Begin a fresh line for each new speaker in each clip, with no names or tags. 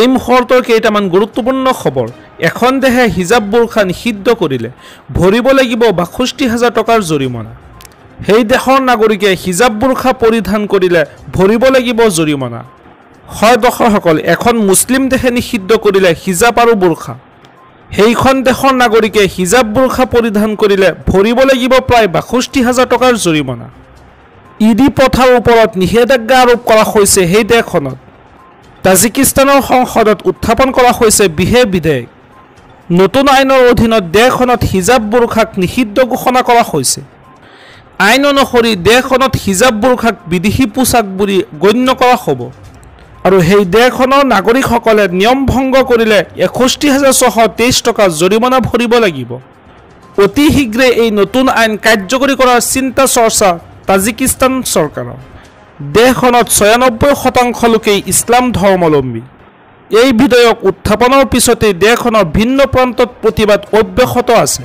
এই মুহূৰ্তৰ কেইটামান গুৰুত্বপূৰ্ণ খবৰ এখন দেহে হিজাব বোৰখান সিদ্ধ কৰিলে ভৰিব লাগিব বাষষ্ঠি হাজাৰ টকাৰ জৰিমনা সেই দেশৰ নাগৰিকে হিজাব বোৰখা পৰিধান কৰিলে ভৰিব লাগিব জৰিমনা হয় দৰ্শকসকল এখন মুছলিম দেশে নিষিদ্ধ কৰিলে হিজাব আৰু বোৰখা সেইখন দেশৰ নাগৰিকে হিজাব বোৰখা পৰিধান কৰিলে ভৰিব লাগিব প্ৰায় বাষষ্ঠি হাজাৰ টকাৰ জৰিমনা ইডি প্ৰথাৰ ওপৰত নিষেধাজ্ঞা আৰোপ কৰা হৈছে সেই দেশখনত তাজিকিস্তানৰ সংসদত উত্থাপন কৰা হৈছে বিশেষ বিধেয়ক নতুন আইনৰ অধীনত দেশখনত হিজাব বোৰখাক নিষিদ্ধ ঘোষণা কৰা হৈছে আইন অনুসৰি দেশখনত হিজাব বোৰখাক বিদেশী পোছাক বুলি গণ্য কৰা হ'ব আৰু সেই দেশখনৰ নাগৰিকসকলে নিয়ম ভংগ কৰিলে এষষ্ঠি হাজাৰ ছশ তেইছ টকা জৰিমনা ভৰিব লাগিব অতি শীঘ্ৰে এই নতুন আইন কাৰ্যকৰী কৰাৰ চিন্তা চৰ্চা তাজিকিস্তান চৰকাৰৰ দেশখনত ছয়ানব্বৈ শতাংশ লোকেই ইছলাম ধৰ্মাৱলম্বী এই বিধেয়ক উত্থাপনৰ পিছতেই দেশখনৰ ভিন্ন প্ৰান্তত প্ৰতিবাদ অব্যাহত আছে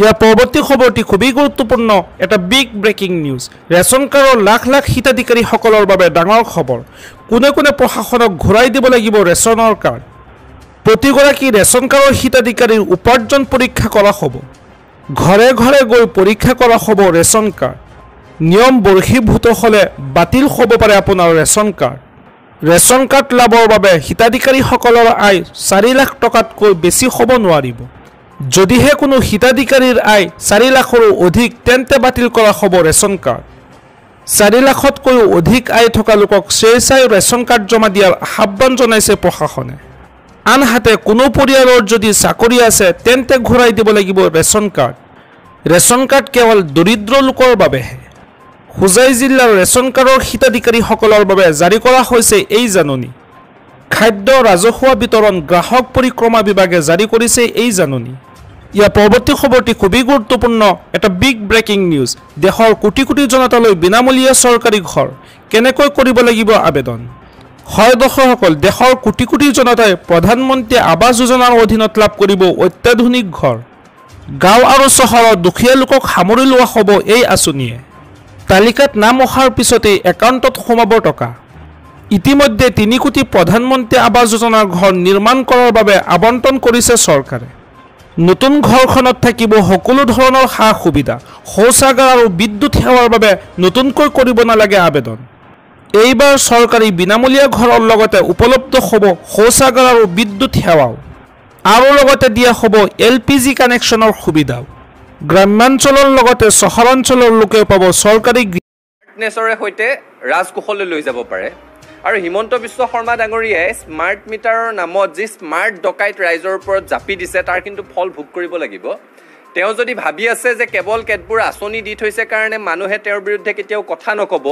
ইয়াৰ পৰৱৰ্তী খবৰটি খুবেই গুৰুত্বপূৰ্ণ এটা বিগ ব্ৰেকিং নিউজ ৰেচন কাৰ্ডৰ লাখ লাখ হিতাধিকাৰীসকলৰ বাবে ডাঙৰ খবৰ কোনে কোনে প্ৰশাসনক ঘূৰাই দিব লাগিব ৰেচনৰ কাৰ্ড প্ৰতিগৰাকী ৰেচন কাৰ্ডৰ হিতাধিকাৰীৰ উপাৰ্জন পৰীক্ষা কৰা হ'ব ঘৰে ঘৰে গৈ পৰীক্ষা কৰা হ'ব ৰেচন কাৰ্ড নিয়ম বৰ্হীভূত হ'লে বাতিল হ'ব পাৰে আপোনাৰ ৰেচন কাৰ্ড ৰেচন কাৰ্ড লাভৰ বাবে হিতাধিকাৰীসকলৰ আয় চাৰি লাখ টকাতকৈ বেছি হ'ব নোৱাৰিব যদিহে কোনো হিতাধিকাৰীৰ আয় চাৰি লাখৰো অধিক তেন্তে বাতিল কৰা হ'ব ৰেচন কাৰ্ড চাৰি লাখতকৈও অধিক আয় থকা লোকক স্বেচ্ছাই ৰেচন কাৰ্ড জমা দিয়াৰ আহ্বান জনাইছে প্ৰশাসনে আনহাতে কোনো পৰিয়ালৰ যদি চাকৰি আছে তেন্তে ঘূৰাই দিব লাগিব ৰেচন কাৰ্ড ৰেচন কাৰ্ড কেৱল দৰিদ্ৰ লোকৰ বাবেহে হোজাই জিলাৰ ৰেচন কাৰ্ডৰ হিতাধিকাৰীসকলৰ বাবে জাৰি কৰা হৈছে এই জাননী খাদ্য ৰাজহুৱা বিতৰণ গ্ৰাহক পৰিক্ৰমা বিভাগে জাৰি কৰিছে এই জাননী ইয়াৰ পৰৱৰ্তী খবৰটি খুবেই গুৰুত্বপূৰ্ণ এটা বিগ ব্ৰেকিং নিউজ দেশৰ কোটি কোটি জনতালৈ বিনামূলীয়া চৰকাৰী ঘৰ কেনেকৈ কৰিব লাগিব আবেদন হয় দৰ্শকসকল দেশৰ কোটি কোটি জনতাই প্ৰধানমন্ত্ৰী আৱাস যোজনাৰ অধীনত লাভ কৰিব অত্যাধুনিক ঘৰ গাঁও আৰু চহৰৰ দুখীয়া লোকক সামৰি লোৱা হ'ব এই আঁচনিয়ে তালিকাত নাম অহাৰ পিছতেই একাউণ্টত সোমাব টকা ইতিমধ্যে তিনি কোটি প্ৰধানমন্ত্ৰী আৱাস যোজনাৰ ঘৰ নিৰ্মাণ কৰাৰ বাবে আবণ্টন কৰিছে চৰকাৰে নতুন ঘৰখনত থাকিব সকলো ধৰণৰ সা সুবিধা শৌচাগাৰ আৰু বিদ্যুৎ সেৱাৰ বাবে নতুনকৈ কৰিব নালাগে আবেদন এইবাৰ চৰকাৰী বিনামূলীয়া ঘৰৰ লগতে উপলব্ধ হ'ব শৌচাগাৰ আৰু বিদ্যুৎ সেৱাও আৰু লগতে দিয়া হ'ব এল পি জি কানেকশ্যনৰ সুবিধাও গ্ৰাম্যাঞ্চলৰ লগতে চহৰাঞ্চলৰ লোকেও পাব চৰকাৰী
ফিটনেছৰে সৈতে ৰাজকোষলৈ লৈ যাব পাৰে আৰু হিমন্ত বিশ্ব শৰ্মা ডাঙৰীয়াই স্মাৰ্ট মিটাৰৰ নামত যি স্মাৰ্ট ডকাইত ৰাইজৰ ওপৰত জাপি দিছে তাৰ কিন্তু ফল ভোগ কৰিব লাগিব তেওঁ যদি ভাবি আছে যে কেৱল কেতবোৰ আঁচনি দি থৈছে কাৰণে মানুহে তেওঁৰ বিৰুদ্ধে কেতিয়াও কথা নক'ব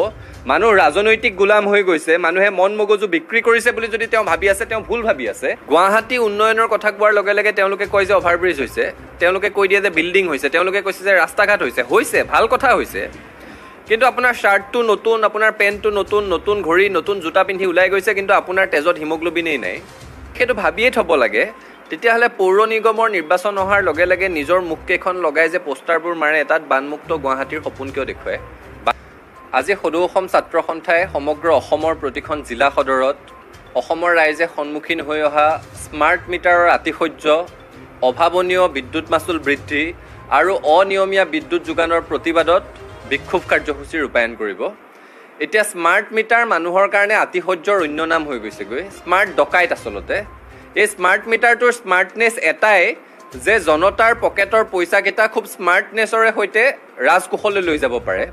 মানুহ ৰাজনৈতিক গোলাম হৈ গৈছে মানুহে মন মগজু বিক্ৰী কৰিছে বুলি যদি তেওঁ ভাবি আছে তেওঁ ভুল ভাবি আছে গুৱাহাটী উন্নয়নৰ কথা কোৱাৰ লগে লগে তেওঁলোকে কয় যে অভাৰব্ৰিজ হৈছে তেওঁলোকে কৈ দিয়ে যে বিল্ডিং হৈছে তেওঁলোকে কৈছে যে ৰাস্তা ঘাট হৈছে হৈছে ভাল কথা হৈছে কিন্তু আপোনাৰ শ্বাৰ্টটো নতুন আপোনাৰ পেণ্টটো নতুন নতুন ঘড়ী নতুন জোতা পিন্ধি ওলাই গৈছে কিন্তু আপোনাৰ তেজত হিমগ্লোবিনেই নাই সেইটো ভাবিয়েই থ'ব লাগে তেতিয়াহ'লে পৌৰ নিগমৰ নিৰ্বাচন অহাৰ লগে লগে নিজৰ মুখকেইখন লগাই যে পষ্টাৰবোৰ মাৰে তাত বানমুক্ত গুৱাহাটীৰ সপোন কিয় দেখুৱায় আজি সদৌ অসম ছাত্ৰ সন্থাই সমগ্ৰ অসমৰ প্ৰতিখন জিলা সদৰত অসমৰ ৰাইজে সন্মুখীন হৈ অহা স্মাৰ্ট মিটাৰৰ আতিশয্য অভাৱনীয় বিদ্যুৎ মাচুল বৃদ্ধি আৰু অনিয়মীয়া বিদ্যুৎ যোগানৰ প্ৰতিবাদত বিক্ষোভ কাৰ্যসূচী ৰূপায়ণ কৰিব এতিয়া স্মাৰ্ট মিটাৰ মানুহৰ কাৰণে আতিশয্যৰ অন্য নাম হৈ গৈছেগৈ স্মাৰ্ট ডকাইত আচলতে এই স্মাৰ্ট মিটাৰটোৰ স্মাৰ্টনেছ এটাই যে জনতাৰ পকেটৰ পইচাকেইটা খুব স্মাৰ্টনেছৰে সৈতে ৰাজকোষলৈ লৈ যাব পাৰে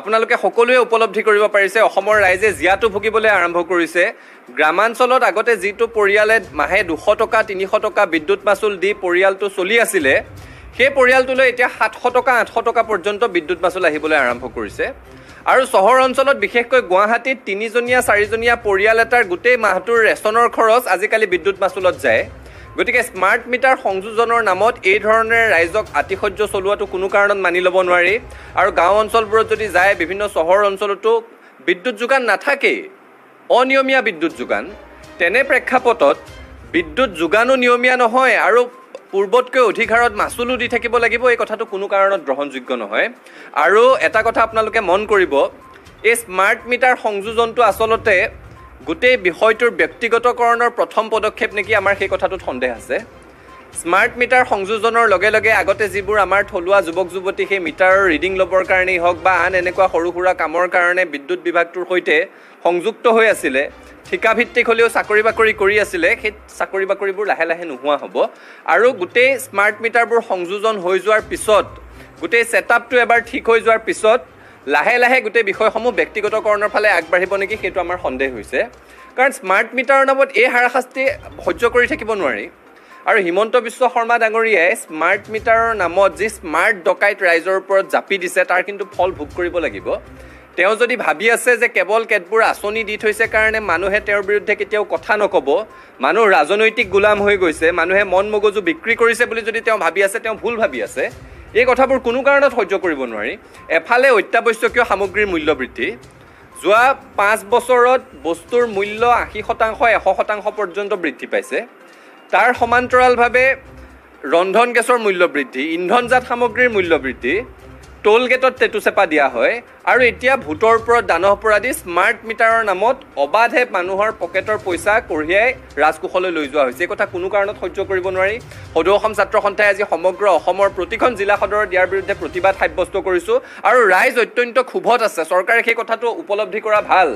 আপোনালোকে সকলোৱে উপলব্ধি কৰিব পাৰিছে অসমৰ ৰাইজে জীয়াটো ভুগিবলৈ আৰম্ভ কৰিছে গ্ৰামাঞ্চলত আগতে যিটো পৰিয়ালে মাহে দুশ টকা তিনিশ টকা বিদ্যুৎ মাচুল দি পৰিয়ালটো চলি আছিলে সেই পৰিয়ালটোলৈ এতিয়া সাতশ টকা আঠশ টকা পৰ্যন্ত বিদ্যুৎ মাচুল আহিবলৈ আৰম্ভ কৰিছে আৰু চহৰ অঞ্চলত বিশেষকৈ গুৱাহাটীত তিনিজনীয়া চাৰিজনীয়া পৰিয়াল এটাৰ গোটেই মাহটোৰ ৰেচনৰ খৰচ আজিকালি বিদ্যুৎ মাচুলত যায় গতিকে স্মাৰ্ট মিটাৰ সংযোজনৰ নামত এই ধৰণেৰে ৰাইজক আতিশয্য চলোৱাটো কোনো কাৰণত মানি ল'ব নোৱাৰি আৰু গাঁও অঞ্চলবোৰত যদি যায় বিভিন্ন চহৰ অঞ্চলতো বিদ্যুৎ যোগান নাথাকেই অনিয়মীয়া বিদ্যুৎ যোগান তেনে প্ৰেক্ষাপটত বিদ্যুৎ যোগানো নিয়মীয়া নহয় আৰু পূৰ্বতকৈ অধিক হাৰত মাচুলো দি থাকিব লাগিব এই কথাটো কোনো কাৰণত গ্ৰহণযোগ্য নহয় আৰু এটা কথা আপোনালোকে মন কৰিব এই স্মাৰ্ট মিটাৰ সংযোজনটো আচলতে গোটেই বিষয়টোৰ ব্যক্তিগতকৰণৰ প্ৰথম পদক্ষেপ নেকি আমাৰ সেই কথাটোত সন্দেহ আছে স্মাৰ্ট মিটাৰ সংযোজনৰ লগে লগে আগতে যিবোৰ আমাৰ থলুৱা যুৱক যুৱতী সেই মিটাৰৰ ৰিডিং ল'বৰ কাৰণেই হওক বা আন এনেকুৱা সৰু সুৰা কামৰ কাৰণে বিদ্যুৎ বিভাগটোৰ সৈতে সংযুক্ত হৈ আছিলে ঠিকাভিত্তিক হ'লেও চাকৰি বাকৰি কৰি আছিলে সেই চাকৰি বাকৰিবোৰ লাহে লাহে নোহোৱা হ'ব আৰু গোটেই স্মাৰ্ট মিটাৰবোৰ সংযোজন হৈ যোৱাৰ পিছত গোটেই ছেটআপটো এবাৰ ঠিক হৈ যোৱাৰ পিছত লাহে লাহে গোটেই বিষয়সমূহ ব্যক্তিগতকৰণৰ ফালে আগবাঢ়িব নেকি সেইটো আমাৰ সন্দেহ হৈছে কাৰণ স্মাৰ্ট মিটাৰৰ নামত এই হাৰাশাস্তি সহ্য কৰি থাকিব নোৱাৰি আৰু হিমন্ত বিশ্ব শৰ্মা ডাঙৰীয়াই স্মাৰ্ট মিটাৰৰ নামত যি স্মাৰ্ট ডকাইত ৰাইজৰ ওপৰত জাপি দিছে তাৰ কিন্তু ফল ভোগ কৰিব লাগিব তেওঁ যদি ভাবি আছে যে কেৱল কেতবোৰ আঁচনি দি থৈছে কাৰণে মানুহে তেওঁৰ বিৰুদ্ধে কেতিয়াও কথা নক'ব মানুহ ৰাজনৈতিক গোলাম হৈ গৈছে মানুহে মন মগজু বিক্ৰী কৰিছে বুলি যদি তেওঁ ভাবি আছে তেওঁ ভুল ভাবি আছে এই কথাবোৰ কোনো কাৰণত সহ্য কৰিব নোৱাৰি এফালে অত্যাৱশ্যকীয় সামগ্ৰীৰ মূল্য বৃদ্ধি যোৱা পাঁচ বছৰত বস্তুৰ মূল্য আশী শতাংশ এশ শতাংশ পৰ্যন্ত বৃদ্ধি পাইছে তাৰ সমান্তৰালভাৱে ৰন্ধন গেছৰ মূল্য বৃদ্ধি ইন্ধনজাত সামগ্ৰীৰ মূল্যবৃদ্ধি বৃদ্ধি টোল গেটত টেটুচেপা দিয়া হয় আৰু এতিয়া ভোটৰ ওপৰত দানহপৰাধী স্মাৰ্ট মিটাৰৰ নামত অবাধে মানুহৰ পকেটৰ পইচা কঢ়িয়াই ৰাজকোষলৈ লৈ যোৱা হৈছে এই কথা কোনো কাৰণত সহ্য কৰিব নোৱাৰি সদৌ অসম ছাত্ৰ সন্থাই আজি সমগ্ৰ অসমৰ প্ৰতিখন জিলা সদৰত ইয়াৰ বিৰুদ্ধে প্ৰতিবাদ সাব্যস্ত কৰিছোঁ আৰু ৰাইজ অত্যন্ত ক্ষোভত আছে চৰকাৰে সেই কথাটো উপলব্ধি কৰা ভাল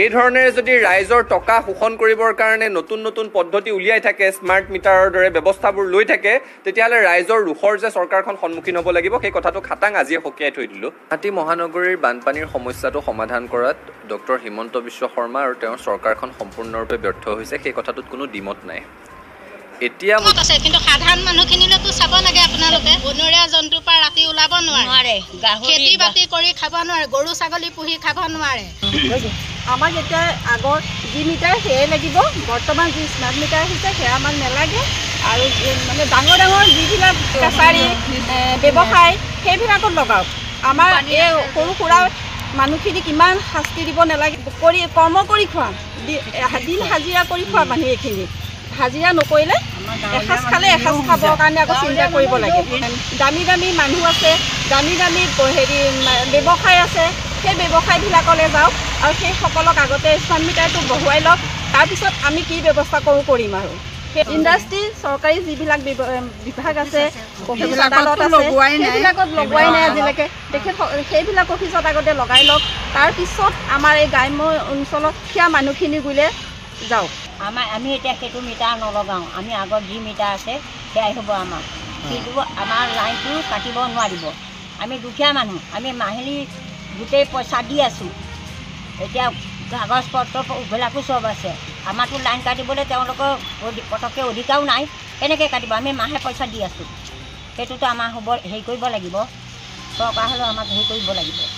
এই ধৰণেৰে যদি ৰাইজৰ টকা শোষণ কৰিবৰ কাৰণে নতুন নতুন পদ্ধতি উলিয়াই থাকে স্মাৰ্ট মিটাৰৰ দৰে ব্যৱস্থাবোৰ লৈ থাকে তেতিয়াহ'লে ৰাইজৰ ৰোষৰ যে চৰকাৰখন সন্মুখীন হ'ব লাগিব সেই কথাটো খাটাং আজিয়ে সকীয়াই থৈ দিলোঁ গুৱাহাটী মহানগৰীৰ বানপানীৰ সমস্যাটো সমাধান কৰাত ডক্টৰ হিমন্ত বিশ্ব শৰ্মা আৰু তেওঁৰ চৰকাৰখন সম্পূৰ্ণৰূপে ব্যৰ্থ হৈছে সেই কথাটোত কোনো
দিমত নাই আমাক এতিয়া আগৰ যি মিটাৰ সেয়াই লাগিব বৰ্তমান যি স্মাৰ্ট মিটাৰ আহিছে সেয়া আমাক নেলাগে আৰু মানে ডাঙৰ ডাঙৰ যিবিলাক কেচাৰী ব্যৱসায় সেইবিলাকত লগাওক আমাৰ এই সৰু সুৰা মানুহখিনিক ইমান শাস্তি দিব নালাগে কৰি কৰ্ম কৰি খোৱা দিন হাজিৰা কৰি খোৱা মানুহ এইখিনি হাজিৰা নকৰিলে এসাঁজ খালে এসাঁজ খাবৰ কাৰণে আকৌ চিন্তা কৰিব লাগে দামী দামী মানুহ আছে দামী দামী হেৰি ব্যৱসায় আছে সেই ব্যৱসায়বিলাকলৈ যাওক আৰু সেইসকলক আগতে স্মাৰ্ট মিটাৰটো বহুৱাই লওক তাৰপিছত আমি কি ব্যৱস্থা কৰোঁ কৰিম আৰু সেই ইণ্ডাষ্ট্ৰী চৰকাৰী যিবিলাক বিভাগ আছে সেইবিলাকত লগোৱাই নাই আজিলৈকে তেখেত সেইবিলাক অফিচত আগতে লগাই লওক তাৰপিছত আমাৰ এই গ্ৰাম্য অঞ্চলত সেয়া মানুহখিনি গুলে যাওক আমাৰ আমি এতিয়া সেইটো মিটাৰ নলগাওঁ আমি আগত যি মিটাৰ আছে সেয়াই হ'ব আমাৰ সেইটো আমাৰ লাইনটো কাটিব নোৱাৰিব আমি দুখীয়া মানুহ আমি মাহিলী গোটেই পইচা দি আছোঁ এতিয়া কাগজ পত্ৰ উভেলাকো চব আছে আমাৰতো লাইন কাটিবলৈ তেওঁলোকৰ পটককৈ অধিকাৰো নাই কেনেকৈ কাটিব আমি মাহে পইচা দি আছোঁ সেইটোতো আমাৰ হ'ব হেৰি কৰিব লাগিব চৰকাৰ হ'লেও আমাক হেৰি কৰিব লাগিব